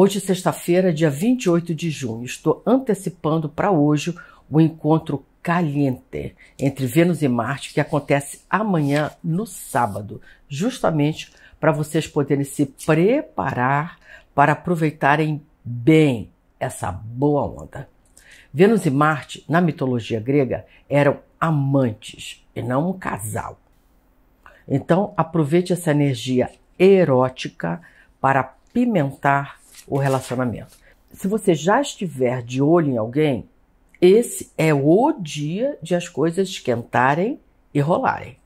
Hoje, sexta-feira, dia 28 de junho, estou antecipando para hoje o encontro caliente entre Vênus e Marte, que acontece amanhã, no sábado, justamente para vocês poderem se preparar para aproveitarem bem essa boa onda. Vênus e Marte, na mitologia grega, eram amantes e não um casal. Então, aproveite essa energia erótica para pimentar o relacionamento. Se você já estiver de olho em alguém, esse é o dia de as coisas esquentarem e rolarem.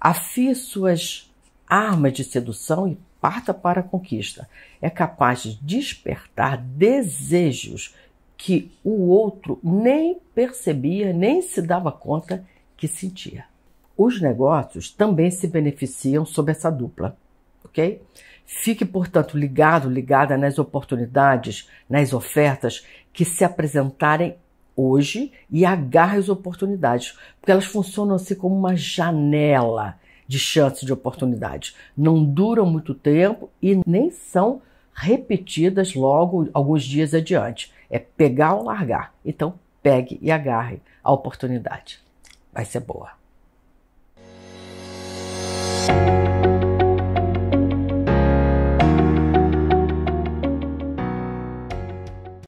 Afie suas armas de sedução e parta para a conquista. É capaz de despertar desejos que o outro nem percebia, nem se dava conta que sentia. Os negócios também se beneficiam sob essa dupla, ok? Fique, portanto, ligado, ligada nas oportunidades, nas ofertas que se apresentarem hoje e agarre as oportunidades, porque elas funcionam assim como uma janela de chances de oportunidades. Não duram muito tempo e nem são repetidas logo alguns dias adiante. É pegar ou largar. Então, pegue e agarre a oportunidade. Vai ser boa.